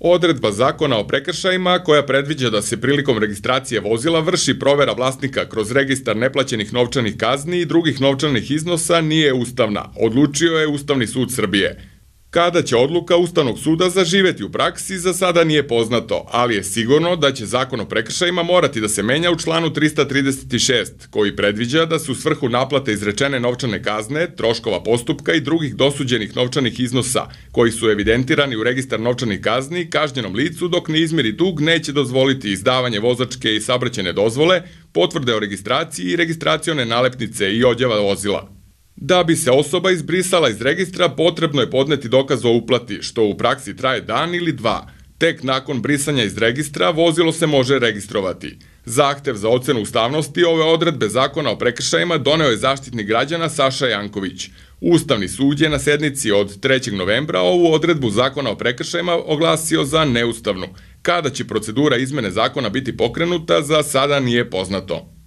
Odredba zakona o prekršajima koja predviđa da se prilikom registracije vozila vrši provera vlasnika kroz registar neplaćenih novčanih kazni i drugih novčanih iznosa nije ustavna, odlučio je Ustavni sud Srbije. Kada će odluka Ustavnog suda zaživeti u praksi, za sada nije poznato, ali je sigurno da će zakon o prekršajima morati da se menja u članu 336, koji predviđa da su svrhu naplate izrečene novčane kazne, troškova postupka i drugih dosuđenih novčanih iznosa, koji su evidentirani u registar novčanih kazni, kažnjenom licu dok ne izmiri dug neće dozvoliti izdavanje vozačke i sabraćene dozvole, potvrde o registraciji i registracione nalepnice i odjava vozila. Da bi se osoba izbrisala iz registra, potrebno je podneti dokaz o uplati, što u praksi traje dan ili dva. Tek nakon brisanja iz registra vozilo se može registrovati. Zahtev za ocenu ustavnosti ove odredbe zakona o prekršajima doneo je zaštitnik građana Saša Janković. Ustavni sud je na sednici od 3. novembra ovu odredbu zakona o prekršajima oglasio za neustavnu. Kada će procedura izmene zakona biti pokrenuta, za sada nije poznato.